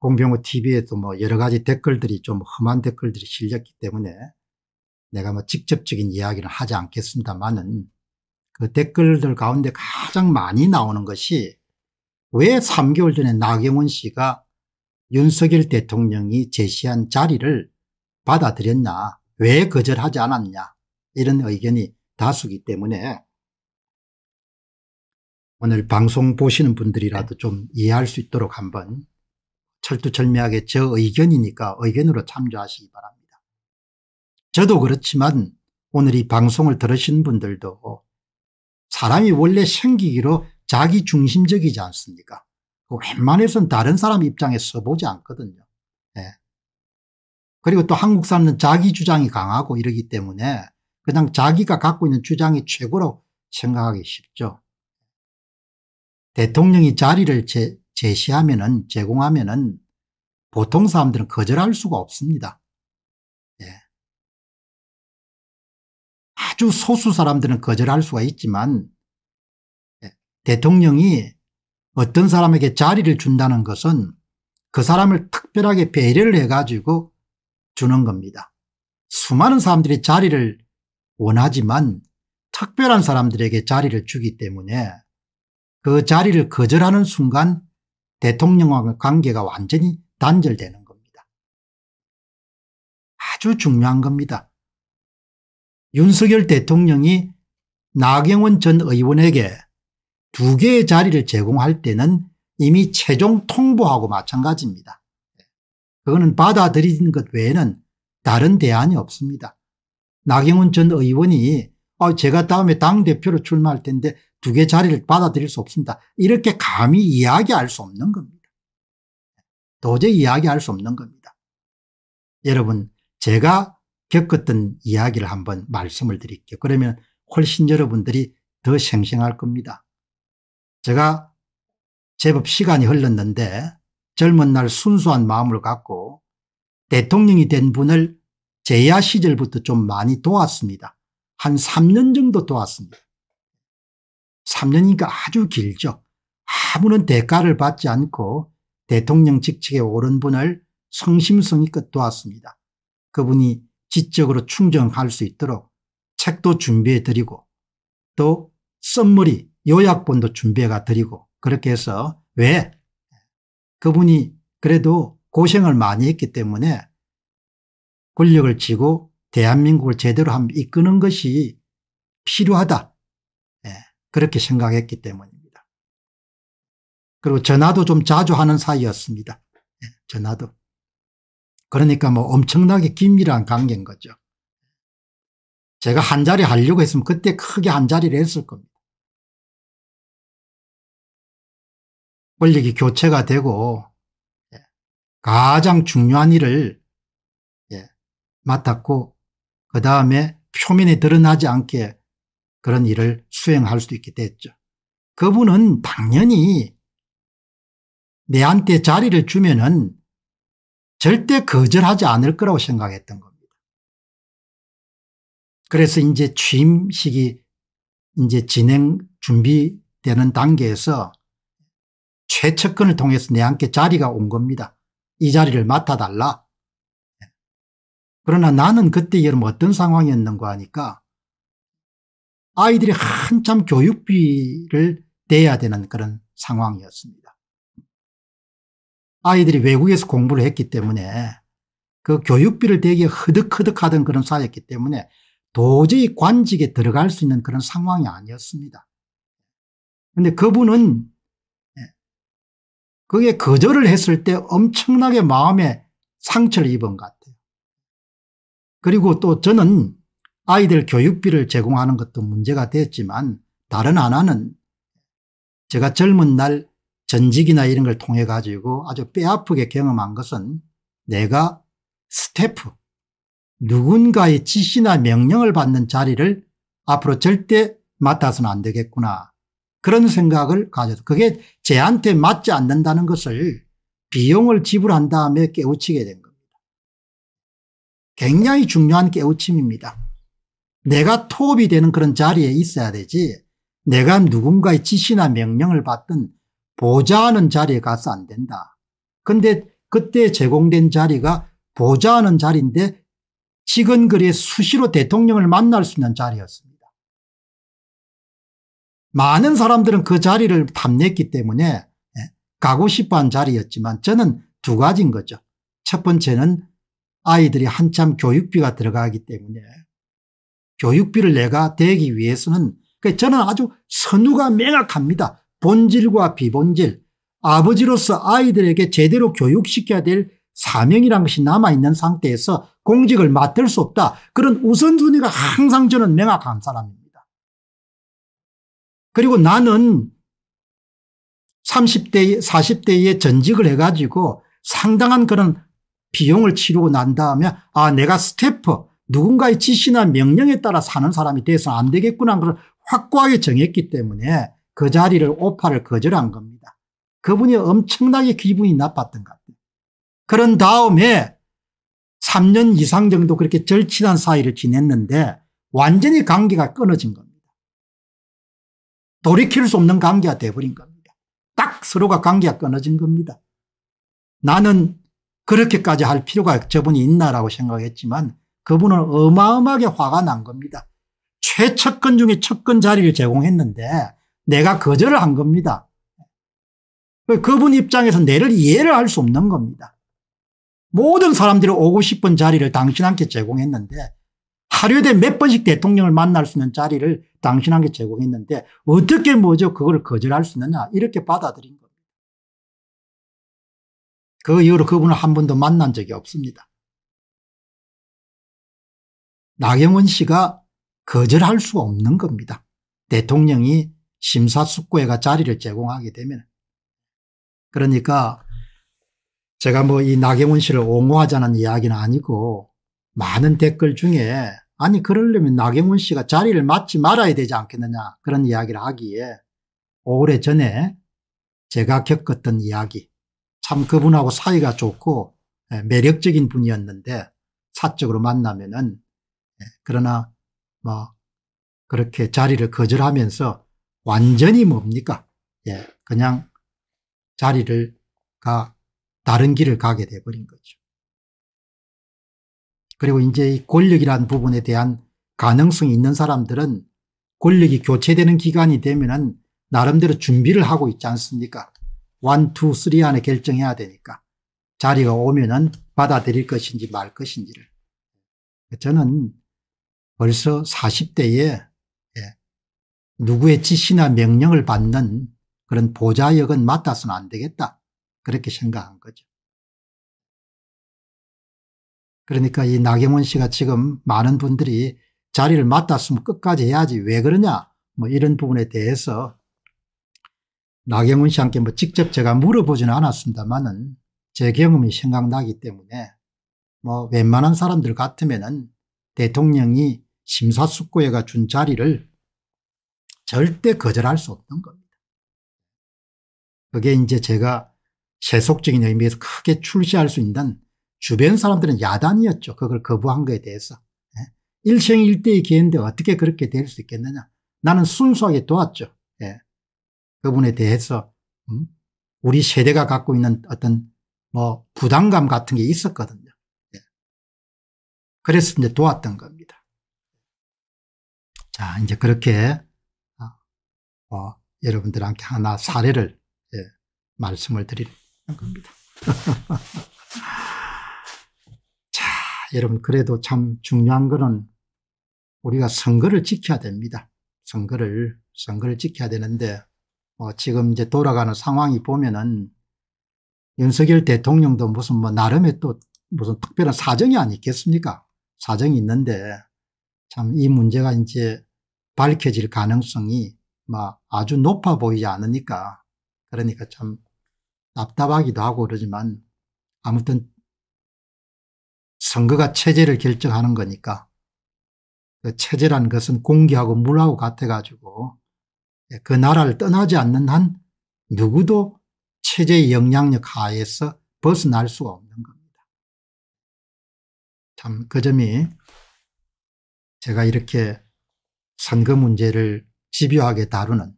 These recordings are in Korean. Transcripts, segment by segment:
공병호 TV에도 뭐 여러 가지 댓글들이 좀 험한 댓글들이 실렸기 때문에 내가 뭐 직접적인 이야기를 하지 않겠습니다만은 그 댓글들 가운데 가장 많이 나오는 것이 왜 3개월 전에 나경원 씨가 윤석열 대통령이 제시한 자리를 받아들였냐 왜 거절하지 않았냐 이런 의견이 다수기 때문에 오늘 방송 보시는 분들이라도 좀 이해할 수 있도록 한번 철두철미하게 저 의견이니까 의견으로 참조하시기 바랍니다. 저도 그렇지만 오늘 이 방송을 들으신 분들도 사람이 원래 생기기로 자기 중심적이지 않습니까? 그 웬만해선 다른 사람 입장에 서보지 않거든요. 예. 그리고 또 한국 사람은 자기 주장이 강하고 이러기 때문에 그냥 자기가 갖고 있는 주장이 최고로 생각하기 쉽죠. 대통령이 자리를 제, 제시하면은 제공하면은 보통 사람들은 거절할 수가 없습니다. 예. 아주 소수 사람들은 거절할 수가 있지만 예. 대통령이 어떤 사람에게 자리를 준다는 것은 그 사람을 특별하게 배려를 해가지고 주는 겁니다. 수많은 사람들이 자리를 원하지만 특별한 사람들에게 자리를 주기 때문에 그 자리를 거절하는 순간 대통령과 의 관계가 완전히 단절되는 겁니다. 아주 중요한 겁니다. 윤석열 대통령이 나경원 전 의원에게 두 개의 자리를 제공할 때는 이미 최종 통보하고 마찬가지입니다. 그거는 받아들이것 외에는 다른 대안이 없습니다. 나경원 전 의원이 아, 제가 다음에 당대표로 출마할 텐데 두 개 자리를 받아들일 수 없습니다. 이렇게 감히 이야기할 수 없는 겁니다. 도저히 이야기할 수 없는 겁니다. 여러분 제가 겪었던 이야기를 한번 말씀을 드릴게요. 그러면 훨씬 여러분들이 더 생생할 겁니다. 제가 제법 시간이 흘렀는데 젊은 날 순수한 마음을 갖고 대통령이 된 분을 제야 시절부터 좀 많이 도왔습니다. 한 3년 정도 도왔습니다. 3년이니까 아주 길죠. 아무런 대가를 받지 않고 대통령 직책에 오른 분을 성심성의껏 도왔습니다. 그분이 지적으로 충정할 수 있도록 책도 준비해 드리고 또 썸머리 요약본도 준비해 드리고 그렇게 해서 왜 그분이 그래도 고생을 많이 했기 때문에 권력을 쥐고 대한민국을 제대로 한번 이끄는 것이 필요하다. 예, 그렇게 생각했기 때문입니다. 그리고 전화도 좀 자주 하는 사이였습니다. 예, 전화도. 그러니까 뭐 엄청나게 긴밀한 관계인 거죠. 제가 한 자리 하려고 했으면 그때 크게 한 자리를 했을 겁니다. 권력이 교체가 되고 예, 가장 중요한 일을 예, 맡았고 그다음에 표면에 드러나지 않게 그런 일을 수행할 수 있게 됐죠. 그분은 당연히 내한테 자리를 주면은 절대 거절하지 않을 거라고 생각했던 겁니다. 그래서 이제 취임식이 이제 진행 준비되는 단계에서 최측근을 통해서 내한테 자리가 온 겁니다. 이 자리를 맡아달라. 그러나 나는 그때 여러분 어떤 상황이었는가 하니까 아이들이 한참 교육비를 내야 되는 그런 상황이었습니다. 아이들이 외국에서 공부를 했기 때문에 그 교육비를 대기 허덕허덕 하던 그런 사였기 때문에 도저히 관직에 들어갈 수 있는 그런 상황이 아니었습니다. 근데 그분은 예, 그게 거절을 했을 때 엄청나게 마음에 상처를 입은 것 그리고 또 저는 아이들 교육비를 제공하는 것도 문제가 됐지만 다른 하나는 제가 젊은 날 전직이나 이런 걸 통해 가지고 아주 빼앗프게 경험한 것은 내가 스태프 누군가의 지시나 명령을 받는 자리를 앞으로 절대 맡아서는 안 되겠구나 그런 생각을 가져서 그게 제한테 맞지 않는다는 것을 비용을 지불한 다음에 깨우치게 된 거예요. 굉장히 중요한 깨우침입니다. 내가 토이 되는 그런 자리에 있어야 되지 내가 누군가의 지시나 명령을 받든 보좌하는 자리에 가서 안 된다. 근데 그때 제공된 자리가 보좌하는 자리인데 직은거리 수시로 대통령을 만날 수 있는 자리였습니다. 많은 사람들은 그 자리를 탐냈기 때문에 예, 가고 싶어 한 자리였지만 저는 두 가지인 거죠. 첫 번째는 아이들이 한참 교육비가 들어가기 때문에 교육비를 내가 대기 위해서는 그 저는 아주 선우가 명확합니다. 본질과 비본질 아버지로서 아이들에게 제대로 교육시켜야 될 사명이란 것이 남아있는 상태에서 공직을 맡을 수 없다. 그런 우선순위가 항상 저는 명확한 사람입니다. 그리고 나는 30대, 40대에 전직을 해가지고 상당한 그런 비용을 치르고 난 다음에 아 내가 스태프 누군가의 지시나 명령에 따라 사는 사람이 돼서안 되겠구나 그걸 확고하게 정했기 때문에 그 자리를 오파를 거절한 겁니다. 그분이 엄청나게 기분이 나빴던 것 같아요. 그런 다음에 3년 이상 정도 그렇게 절친한 사이를 지냈는데 완전히 관계가 끊어진 겁니다. 돌이킬 수 없는 관계가 돼버린 겁니다. 딱 서로가 관계가 끊어진 겁니다. 나는 그렇게까지 할 필요가 저분이 있나라고 생각했지만 그분은 어마어마하게 화가 난 겁니다. 최측근 중에 측근 자리를 제공했는데 내가 거절을 한 겁니다. 그분 입장에서 내를 이해를 할 수 없는 겁니다. 모든 사람들이 오고 싶은 자리를 당신한테 제공했는데 하루에 몇 번씩 대통령을 만날 수 있는 자리를 당신한테 제공했는데 어떻게 뭐죠 그걸 거절할 수 있느냐 이렇게 받아들인 거예요. 그 이후로 그분을 한 번도 만난 적이 없습니다. 나경원 씨가 거절할 수 없는 겁니다. 대통령이 심사숙고회가 자리를 제공하게 되면. 그러니까 제가 뭐 이 나경원 씨를 옹호하자는 이야기는 아니고 많은 댓글 중에 아니 그러려면 나경원 씨가 자리를 맡지 말아야 되지 않겠느냐 그런 이야기를 하기에 오래 전에 제가 겪었던 이야기 참 그분하고 사이가 좋고 예, 매력적인 분이었는데 사적으로 만나면은 예, 그러나 뭐 그렇게 자리를 거절하면서 완전히 뭡니까? 예, 그냥 자리를 가 다른 길을 가게 돼버린 거죠. 그리고 이제 이 권력이란 부분에 대한 가능성이 있는 사람들은 권력이 교체되는 기간이 되면은 나름대로 준비를 하고 있지 않습니까? 1, 2, 3 안에 결정해야 되니까 자리가 오면은 받아들일 것인지 말 것인지를. 저는 벌써 40대에 예, 누구의 지시나 명령을 받는 그런 보좌역은 맡아서는 안 되겠다 그렇게 생각한 거죠. 그러니까 이 나경원 씨가 지금 많은 분들이 자리를 맡았으면 끝까지 해야지 왜 그러냐 뭐 이런 부분에 대해서 나경원 씨한테 뭐 직접 제가 물어보지는 않았습니다만은 제 경험이 생각나기 때문에 뭐 웬만한 사람들 같으면은 대통령이 심사숙고해가준 자리를 절대 거절할 수 없는 겁니다. 그게 이제 제가 세속적인 의미에서 크게 출시할 수 있는 주변 사람들은 야단이었죠. 그걸 거부한 거에 대해서. 예? 일생일대의 기회인데 어떻게 그렇게 될 수 있겠느냐. 나는 순수하게 도왔죠. 예. 그분에 대해서 음? 우리 세대가 갖고 있는 어떤 뭐 부담감 같은 게 있었거든요. 예. 그래서 이제 도왔던 겁니다. 자 이제 그렇게 어, 어 여러분들한테 하나 사례를 예, 말씀을 드리는 겁니다. 자, 여러분 그래도 참 중요한 거는 우리가 선거를 지켜야 됩니다. 선거를 선거를 지켜야 되는데 뭐 지금 이제 돌아가는 상황이 보면은 윤석열 대통령도 무슨 뭐 나름의 또 무슨 특별한 사정이 아니겠습니까? 사정이 있는데 참 이 문제가 이제 밝혀질 가능성이 아주 높아 보이지 않으니까 그러니까 참 답답하기도 하고 그러지만 아무튼 선거가 체제를 결정하는 거니까 그체제란 것은 공기하고 물하고 같아가지고 예, 그 나라를 떠나지 않는 한 누구도 체제의 영향력 하에서 벗어날 수가 없는 겁니다. 참 그 점이 제가 이렇게 선거 문제를 집요하게 다루는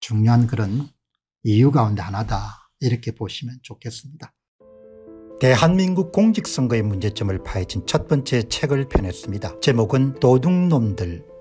중요한 그런 이유 가운데 하나다 이렇게 보시면 좋겠습니다. 대한민국 공직선거의 문제점을 파헤친 첫 번째 책을 펴냈습니다. 제목은 도둑놈들